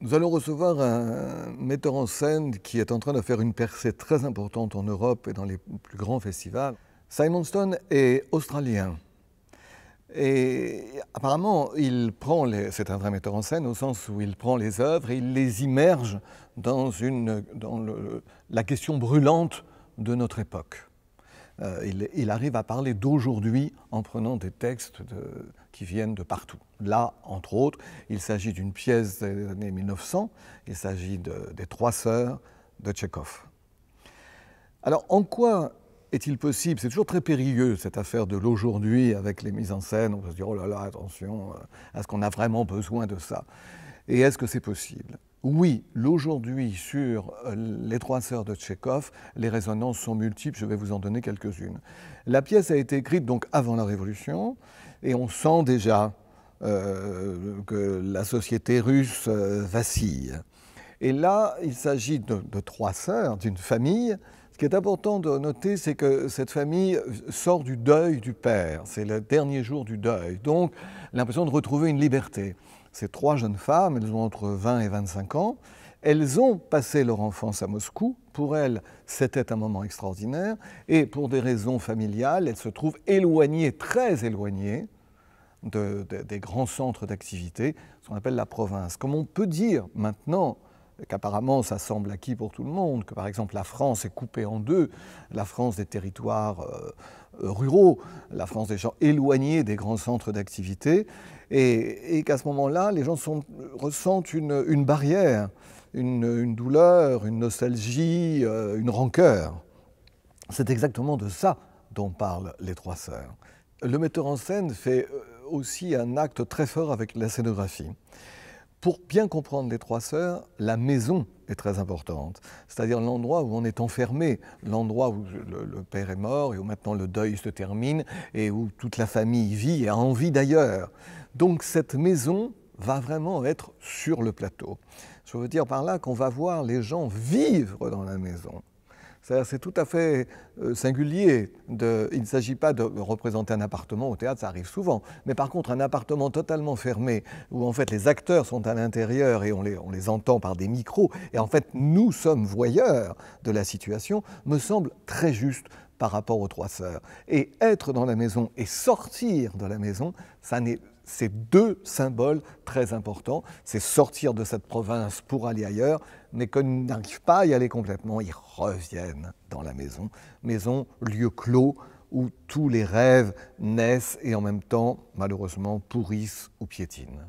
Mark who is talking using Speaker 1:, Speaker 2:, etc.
Speaker 1: Nous allons recevoir un metteur en scène qui est en train de faire une percée très importante en Europe et dans les plus grands festivals. Simon Stone est australien. Et apparemment, il prend c'est un vrai metteur en scène au sens où il prend les œuvres et il les immerge dans, la question brûlante de notre époque. Euh, il, arrive à parler d'aujourd'hui en prenant des textes qui viennent de partout. Là, entre autres, il s'agit d'une pièce des années 1900, il s'agit des Trois Sœurs de Tchekhov. Alors, en quoi est-il possible C'est toujours très périlleux cette affaire de l'aujourd'hui avec les mises en scène. On peut se dire, oh là là, attention, euh, est-ce qu'on a vraiment besoin de ça Et est-ce que c'est possible oui, l'aujourd'hui sur euh, les trois sœurs de Tchekhov, les résonances sont multiples, je vais vous en donner quelques-unes. La pièce a été écrite donc avant la Révolution, et on sent déjà euh, que la société russe euh, vacille. Et là, il s'agit de, de, trois sœurs, d'une famille. Ce qui est important de noter, c'est que cette famille sort du deuil du père. C'est le dernier jour du deuil. Donc, l'impression de retrouver une liberté ces trois jeunes femmes, elles ont entre 20 et 25 ans, elles ont passé leur enfance à Moscou. Pour elles, c'était un moment extraordinaire. Et pour des raisons familiales, elles se trouvent éloignées, très éloignées, des grands centres d'activité, ce qu'on appelle la province. Comme on peut dire maintenant qu'apparemment ça semble acquis pour tout le monde, que par exemple la France est coupée en deux, la France des territoires euh, euh, ruraux, la France des gens éloignés des grands centres d'activité, et, qu'à ce moment-là, les gens ressentent une, barrière, une, douleur, une nostalgie, euh, une rancœur. C'est exactement de ça dont parlent les trois sœurs. Le metteur en scène fait aussi un acte très fort avec la scénographie. Pour bien comprendre les trois sœurs, la maison est très importante, c'est-à-dire l'endroit où on est enfermé, l'endroit où le, le, père est mort et où maintenant le deuil se termine et où toute la famille vit et a envie d'ailleurs. Donc cette maison va vraiment être sur le plateau. Je veux dire par là qu'on va voir les gens vivre dans la maison. C'est tout à fait euh, singulier. il ne s'agit pas de représenter un appartement au théâtre, ça arrive souvent. Mais par contre, un appartement totalement fermé, où en fait les acteurs sont à l'intérieur et on les, on les entend par des micros, et en fait nous sommes voyeurs de la situation, me semble très juste par rapport aux trois sœurs. Et être dans la maison et sortir de la maison, ça n'est ces deux symboles très importants. C'est sortir de cette province pour aller ailleurs, mais qu'ils n'arrivent pas à y aller complètement, ils reviennent dans la maison. Maison, lieu clos où tous les rêves naissent et en même temps, malheureusement, pourrissent ou piétinent.